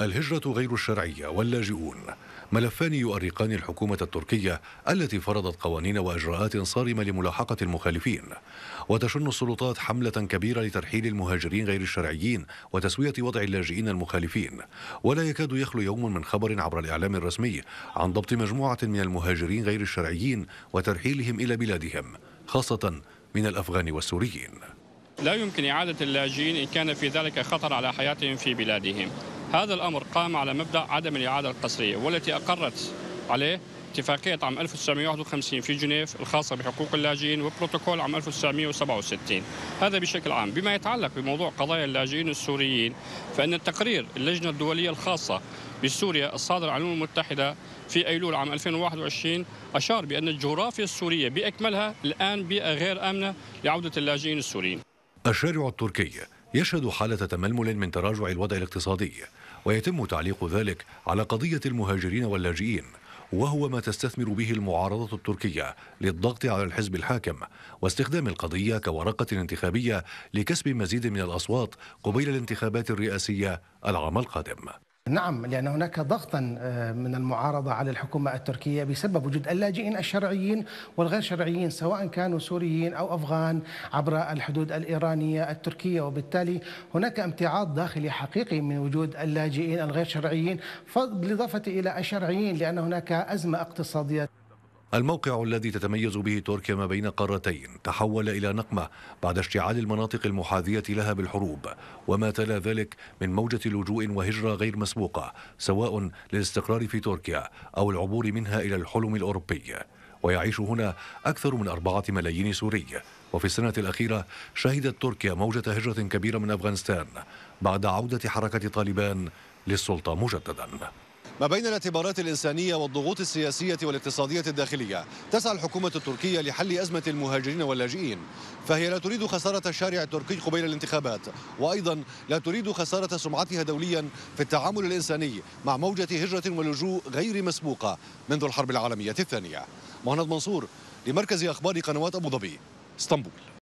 الهجرة غير الشرعية واللاجئون ملفان يؤرقان الحكومة التركية التي فرضت قوانين وإجراءات صارمة لملاحقة المخالفين وتشن السلطات حملة كبيرة لترحيل المهاجرين غير الشرعيين وتسوية وضع اللاجئين المخالفين ولا يكاد يخلو يوم من خبر عبر الإعلام الرسمي عن ضبط مجموعة من المهاجرين غير الشرعيين وترحيلهم إلى بلادهم خاصة من الأفغان والسوريين لا يمكن إعادة اللاجئين إن كان في ذلك خطر على حياتهم في بلادهم هذا الأمر قام على مبدأ عدم الإعادة القسرية والتي أقرت عليه اتفاقية عام 1951 في جنيف الخاصة بحقوق اللاجئين وبروتوكول عام 1967 هذا بشكل عام بما يتعلق بموضوع قضايا اللاجئين السوريين فإن التقرير اللجنة الدولية الخاصة بسوريا الصادر عن الأمم المتحدة في أيلول عام 2021 أشار بأن الجغرافيا السورية بأكملها الآن بيئة غير آمنة لعودة اللاجئين السوريين الشارع التركي يشهد حالة تململ من تراجع الوضع الاقتصادي ويتم تعليق ذلك على قضية المهاجرين واللاجئين وهو ما تستثمر به المعارضة التركية للضغط على الحزب الحاكم واستخدام القضية كورقة انتخابية لكسب مزيد من الأصوات قبيل الانتخابات الرئاسية العام القادم نعم لأن هناك ضغطا آه، من المعارضة على الحكومة التركية بسبب وجود اللاجئين الشرعيين والغير شرعيين سواء كانوا سوريين أو أفغان عبر الحدود الإيرانية التركية وبالتالي هناك امتعاض داخلي حقيقي من وجود اللاجئين الغير شرعيين بالإضافة إلى الشرعيين لأن هناك أزمة اقتصادية الموقع الذي تتميز به تركيا ما بين قارتين تحول إلى نقمة بعد اشتعال المناطق المحاذية لها بالحروب وما تلا ذلك من موجة لجوء وهجرة غير مسبوقة سواء للاستقرار في تركيا أو العبور منها إلى الحلم الأوروبي ويعيش هنا أكثر من أربعة ملايين سوري وفي السنة الأخيرة شهدت تركيا موجة هجرة كبيرة من أفغانستان بعد عودة حركة طالبان للسلطة مجدداً ما بين الاعتبارات الإنسانية والضغوط السياسية والاقتصادية الداخلية تسعى الحكومة التركية لحل أزمة المهاجرين واللاجئين فهي لا تريد خسارة الشارع التركي قبيل الانتخابات وأيضا لا تريد خسارة سمعتها دوليا في التعامل الإنساني مع موجة هجرة ولجوء غير مسبوقة منذ الحرب العالمية الثانية مهند منصور لمركز أخبار قنوات أبو ظبي اسطنبول